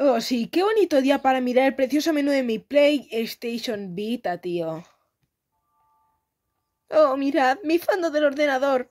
Oh, sí, qué bonito día para mirar el precioso menú de mi PlayStation Vita, tío. Oh, mirad, mi fondo del ordenador.